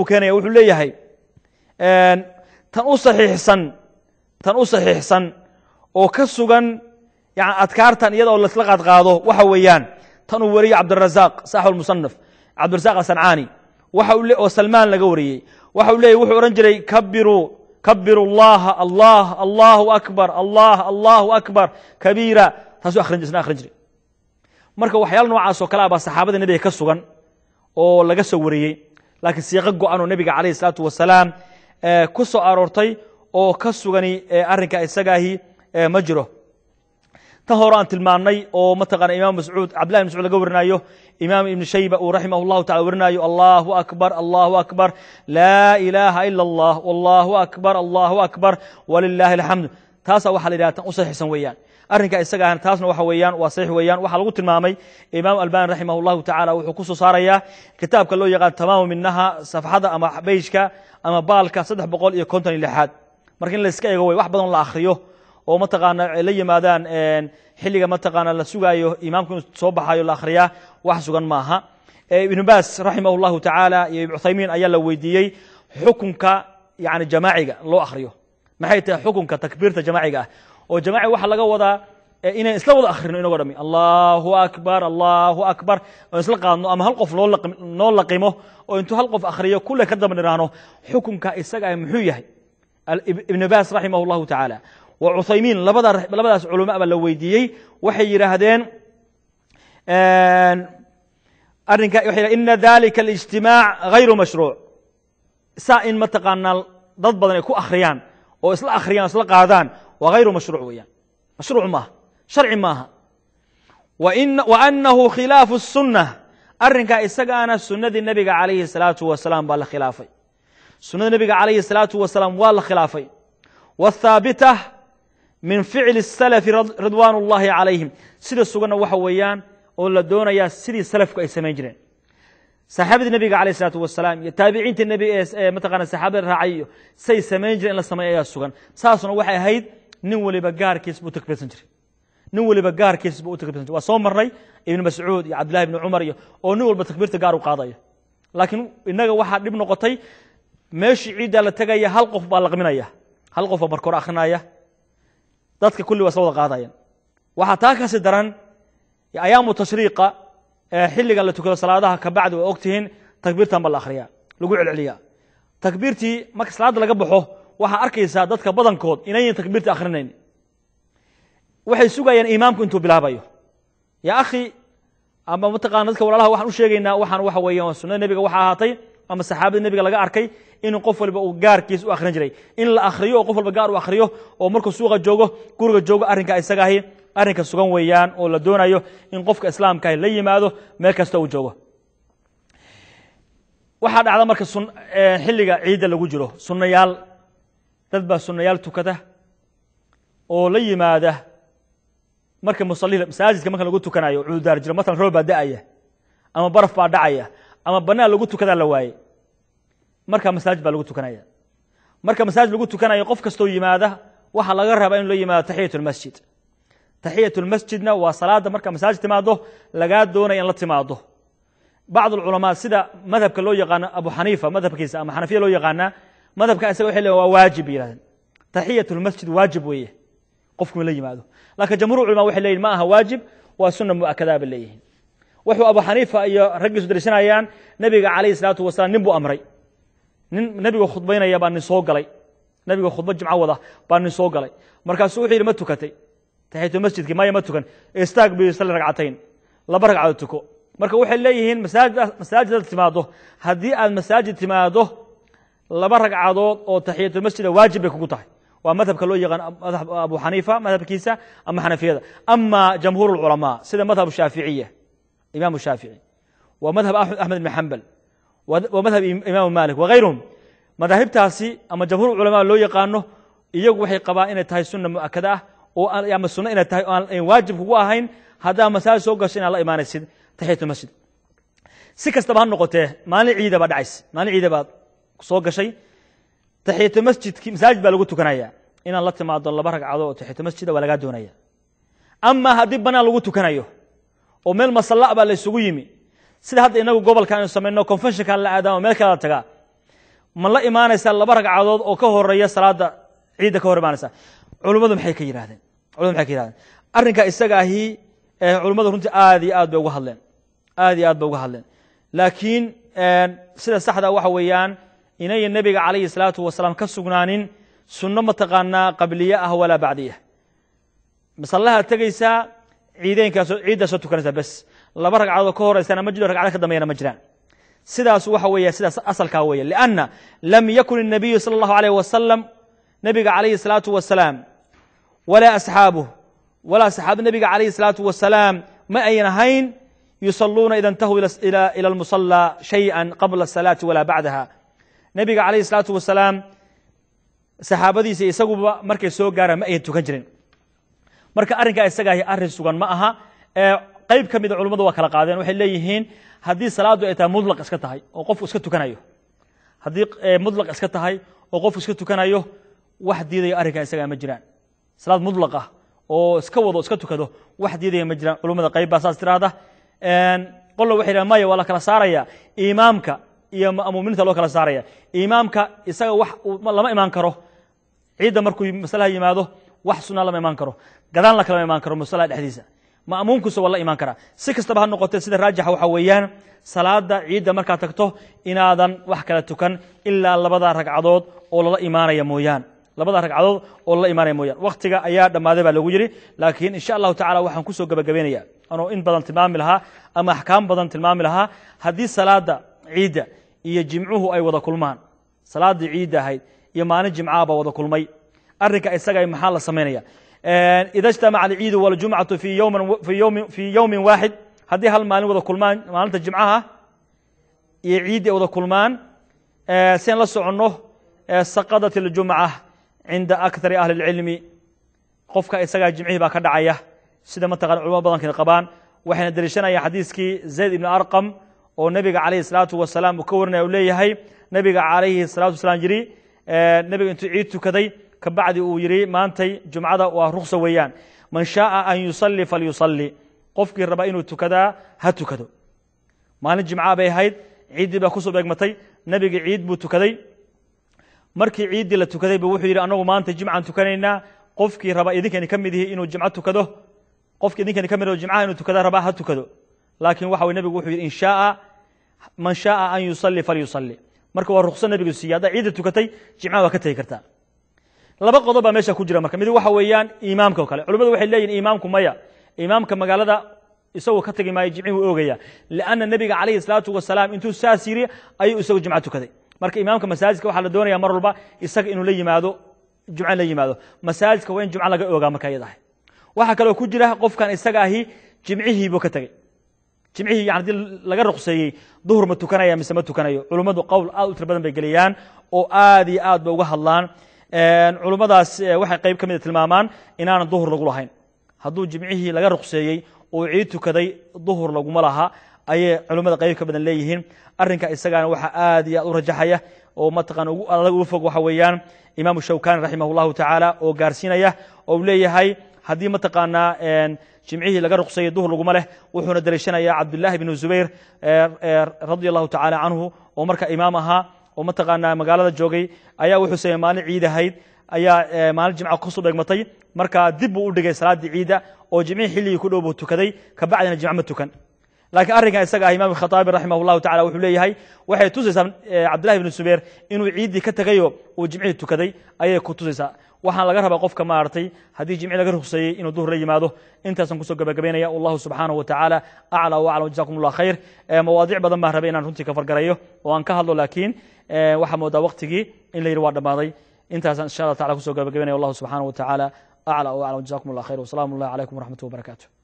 keenaya wuxuu leeyahay tan u saxiixsan tan u saxiixsan oo ka sugan yani adkaartan iyada oo laisla qaadqaado waxa weeyaan tan uu wariyey cabdirazaaq saaxib musanaf cabdirazaq asancaani oo salmaan laga wariyey waxa uu leeyay wuxuu odhan jiray kabiruu kabiru allaha allah allahu akbar allah allahu akbar kabiira taasuu akhrin isna akhrin jiray marka waxyaala noocaas oo kale ah baa saxaabada nebiga ka sugan oo laga soo wariyey laakiin siiqo go-anoo nebiga calayhi salaatu wasalaam eh, ku soo aroortay oo ka sugani eh, arrinka isagaahi eh, ma jiro tan hore aan tilmaamnay oo mataqaana imaam mascuud cabdillahi mascuud laga warinayo imaam ibnu shayba uu raximah llahu tacala warinayo allahu akbar allahu akbar laa ilaaha ila allah wallahu akbar allahu akbar walilaahi alxamd taasaa waxaa la yidhaha tan u saxiixsan weeyaan arrinka isaga ahna taasna waxa weeyaan waa saxiix weeyaan waxaa lagu tilmaamay imaam albani raximah اllahu tacala wuxuu ku soo saarayaa kitaabka loo yaqaan tamaamu minaha safxada ama beyjka ama baalka saddex boqol iyo konton iyo lixaad marka in layska eego way wax badan la akhriyo oo mataqaana la yimaadaan xilliga mataqaana la sugaayo imaamku inuu soo baxayo la akhriyaa wax sugan maaha e, ibnu baas raximah اllahu tacaala iyo ibn ayaa la weydiiyey xukunka yani jamaaciga loo akhriyo maxay tahay xukunka takbiirta jamaaciga ah oo jamaaciga waxaa laga wadaa inaan isla wada akrino inagoo dhami allahu akbar allahu akbar oo isla qaadno ama hal qof noo laqimo oo intuu hal qof akhriyo kule ka daba dhiraano xukunka isaga ah muxuu yahay ibn baas raximah اllahu tacaala wa cuthaymiin labadaas culama baa la weydiiyey waxay yidhaahdeen arrinka waa ina dalika اlijtimaac hayru mashruuc saa in mataqaanaa dad badan ay ku akhriyaan oo isla akhriyaan isla qaadaan waa hayru mashruuc weeyaan mashruuc maaha sharci maaha wa annahu khilaafu الsunna arrinkaa isagaana sunnadii nebiga calayhi salaatu wasalaam baa la khilaafay sunnada nebiga calayhi salaatu wasalaam waa la khilaafay wthaabita min ficli salafi ridwaan اllahi calayhim sida suganna waxa weeyaan oo la doonayaa sidii salafku ay samayn jireen saxaabadii nebiga aleyh salaatu wasalaam iyo taabiciintii nebi ee mataqana saxaabada raacay iyo say samayn jireen in la sameeya ayaa sugan saasuna waxay ahayd nin waliba gaarkiis buu takbirsan jiray nin waliba gaarkiisba u takbiirsanta waa soo marnay ibn mascuud iyo cabdillahi ibni cumar iyo oo nin walba takbiirta gaar u qaadaya laakiin innaga waxaa dhib noqotay meeshii ciiddaa la tegaya hal qof baa laqminaya hal qof baa akhrinaya dadka kulli waa isla qaadayaan waxaa taa daran ayaamu tashriiqa ee xilligan la tukado salaadaha kabacdi waa ogtihiin takbiirtan baa la akhriyaa lagu celceliyaa takbiirtii marka salaada laga baxo waxaa arkaysaa dadka badankood inayyin takbiirta akhrinayn waxay sugayaan imaamku intuu bilaabayo ya akhi ama mataqana dadka walaalaha waxaan u sheegaynaa waxaan waxa weeyaan sunnada nebiga waxa ahaatay ama saxaabada nebiga laga arkay in qof walba uu gaarkiis u akhrin jiray in la akhriyo oo qof walba gaar u akhriyo oo markuu suuqa joogo guriga joogo arrinka isaga arrinka sugan weeyaan oo la doonayo in qofka islaamka ahi la yimaado meel kasta uu joogo waxaa dhacda marka eh, xilliga ciidda lagu jiro sunnayaal dad baa sunnayaal tukata oo la yimaada marka masaajidka marka lagu tukanayo cududaar jiro maala roob baa da'aya ama baraf baa dhacaya ama banaan lagu tukadaa la waaye marka masaajid baa lagu tukanaya marka masaajid lagu tukanayo qof kastoo yimaada waxaa laga rabaa inuu la yimaado taxiyat lmasjid taxiyat lmasjidna waa salaada marka masaajid timaado lagaa doonaya in la timaado bacd ulculamaa sida madhabka loo yaqaano abu xaniifa madhabkiisa ama xanafiya loo yaqaanaa madhabka isaga waxay leeyihin waa waajib bay yidhahdeen taxiyat lmasjid waajib weeye qofkuma la yimaado lakin jamhur culma waxay leyihin ma aha waajib waa suna muakada ba leeyihin wuxuu abu xaniifa iyo raggiisu dariisanayaan nebiga calayhi salaatu wasalaam nin buu amray nin nebiga khudbaynaya baa nin soo galay nebiga khudba jimco wada baa nin soo galay markaasu wuxuu yidhi ma tukatay taxiitu masjidkii maya ma tukan istaag bi salli ragcatayn laba ragcadood tuko marka waxay leeyihiin masaajidad timaado haddii aad masaajid timaado laba ragcadood oo taxiyatulmasjida ah waajib bay kugu tahay waa madhabka loo yaqaan abu xaniifa madhabkiisa ama xanafiyada ama jamhuur اlculamaa sida madhab shaaficiya imam shaafici wa madhab axmed ibn xambal wa madhab imam malik wagayruhum madaahibtaasi ama jamhuur culamaa loo yaqaano iyagu waxay qabaan inay tahay sunna muakada ah ama sunno inay tahay aan waajib kugu ahayn haddaa masaajid soo gasho inaad la imaanaysid taxiyat masjid si kastaba ha noqotee maalin ciida dhacaysa maalin ciida soo gashay taxiyatu masjidki masaajid baa lagu tukanaya inaad la timaado laba ragcado oo taxiyatu masjida ah waa lagaa doonaya ama haddii banaan lagu tukanayo oo meel masalla ah baa la yimi sida hadda inagu gobolkan aynu samayno confenshonkan la aadaan oo meel kala tagaa ma la imaanaysaa laba ragcadood oo ka horeeya salaada ciidda ka hor imaanaysa culummadu maxay ka yidhahdeen culamadu maxay ka yidhahdeen arrinka isaga ahi culummadu runtii aada iyo aad bay uga hadleen aada iyo aad bay uga hadleen laakiin sida saxda waxa weeyaan inaya nebiga calayhi salaatu wasalaam ka sugnaanin sunno mataqaanaa qabliye ah walaa bacdiya masallaha tegaysaa ciideenkaasoo ciiddaasoo tukanaysaa bes laba ragcadood ka horaysana ma jiro ragcada ka dambeeyana ma jiraan sidaas waxa weeya sidaas asalkaa weeye lianna lam yakun الnabiyu salى اllahu alayh wasalam nebiga calayhi الsalaatu wasalaam walaa asxaabuh walaa saxaabu nebiga calayhi الsalaatu wasalaam ma ayn ahayn yusaluuna ida اntahuu ilى اlmusala shayئa qabla الsalaati walaa bacdaha nebiga calayhi salaatu wasalaam saxaabadiisa isaguba markay soo gaaraan ma ayna tukan jirin marka arrinkaa isagaahi arrin sugan ma aha qayb ka mida ah culummadu waa kala qaadeen waxay leeyihiin haddii salaaddu ay tahay mudlaq iska tahay oo qofku iska tukanayo haddii mudlaq iska tahay oo qofku iska tukanayo wax diidayo arrinkaa isagaa ma jiraan salaad mudlaq ah oo iska wado iska tukado wax diidaya ma jiraan culummada qayb baa saas tiraahda qolna waxay dhahan maya waa la kala saaraya imaamka iyo muminiinta loo kala saaraya imaamka isaga lama imaan karo ciidda markuu maslaha yimaado wax sunaa lama imaan karo gadaan la kalama imaan karo maslaha dhexdiisa ma'muumkiisa waa la imaan karaa si kastaba ha noqotee sida raajixa waxaa weeyaan salaada ciidda markaad tagto inaadan wax kala tukan ilaa labada ragcadood oo lala imaanaya mooyaan labada ragcadood oo lala imaanaya mooyaan wakhtiga ayaa dhammaaday baa lagu yidhi laakiin insha allahu tacala waxaan kusoo gebagabeynaya anoo in badan tilmaami lahaa ama axkaam badan tilmaami lahaa haddii salaada ciidda iyo jimcuhu ay wada kulmaan salaaddii ciidda ahayd iyo maalin jimcaaba wada kulmay arinka isaga maxaa la samaynaya ida اجtamaca اciidu wاljumcaةu fii yowmi waaxid haddii hal maalin wada kulmaan maalinta jimcaha iyo ciiddi ay wada kulmaan sian la soconno saqadat اljumca cinda akari ahli اlcilmi qofka isagaa jimcihii baa ka dhacaya sida mataqana culmad badankeed qabaan waxayna deliishanayaan xadiiskii zayd ibn arqam oo nabiga calayhi salaatu wasalaam uu ka warinaya u leeyahay nabiga calayhi salatu wasalaam yidhi nabiga intuu ciid tukaday kabacdi uu yidhi maantay jumcada waa ruksa weeyaan man shaaa an yusalli falyusalli qofkii raba inuu tukadaa ha tukado maalin jimcaa bay ahayd ciiddii baa kusoo beegmatay nebiga ciid buu tukaday markii ciiddii la tukaday bu wuxuu yidhi anagu maanta jimcaan tukanaynaa qofkii raba idinkani ka mid ihi inuu jimco tukado qofkii idinkani ka mid jimcaha inuu tukada raba ha tukado laakiin waxa wey nebigu wuxuu yidhi in shaaa man shaaa an yusalli falyusalli marka waa ruqso nebigu siiya haddaa ciidda tukatay jimcaha waa ka tegi kartaa laba qodob baa meesha ku jira marka mid waxa weeyaan imaamka oo kale culimmadu waxay leeyihin imaamku maya imaamka magaalada isagu ka tegi maayo jimcihuu oogaya lianna nebiga calayhi salaatu wasalaam intuu saas yidhi ayuu isagu jimca tukaday marka imaamka masaajidka waxaa la doonaya mar walba isaga inuu la yimaado jumca la yimaado masaajidka waa in jumca laga oogaa marka ayadahay waxaa kaloo ku jira qofkan isaga ahi jimcihiibuu ka tegey jimcihii yani dii laga ruqseeyey duhur ma tukanaya mise ma tukanayo culummadu qowl aad u tira badan bay geliyaan oo aad iyo aad bay uga hadlaan culummadaas eh, waxay qayb ka mida tilmaamaan inaanan duhur lagu lahayn hadduu jimcihii laga ruqseeyey oo ciid tukaday duhur laguma laha ayay culimmada qayb ka badan leeyihiin arrinka isagaana waxaa aad iyo aad u rajaxaya oo mataqan adag uga fog waxa weeyaan imaamu shawkani raximah tacaala oo gaarsiinaya oo leeyahay haddii mataqaanaa jimcihii laga ruqseeyey duhur laguma leh wuxuuna daliishanayaa cabdulaahi bnu zubayr radia allahu tacaala canhu oo marka imaam ahaa oo mataqaanaa magaalada joogay ayaa wuxuu sameeyey maalin ciid ahayd ayaa maalin jimca kusu dhegmatay markaa dib buu u dhigay salaaddii ciida oo jimcihii xilligii ku dhow buu tukaday kabacdina jimc ma tukan laakiin arrinkan isaga ah imaam khataabi raximah llahu tacala wuxuu leeyahay waxay tusaysaa cabdillahi bnu zubayr inuu ciiddii ka tegayo uu jimcihii tukaday ayay ku tusaysaa waxaan laga rabaa qofka maaragtay haddii jimci laga rugseeyey inuu duhur la yimaado intaasaan kusoo gabagabaynaya wallahu subxaanahu wa tacaala aclaa wa aclam jazakum allah khayr mawaadiic badan baan rabay inaan runtii ka fargarayo oo aan ka hadlo laakiin waxaa moodaa waqtigii in la yidhi waa dhammaaday intaasaan insha allah tacala kusoo gabagabaynaya wallahu subxaanahu wa aclaa wa aclam jazakum allah khayr wasalaamu allah calaykum waraxmatuh wabarakaatu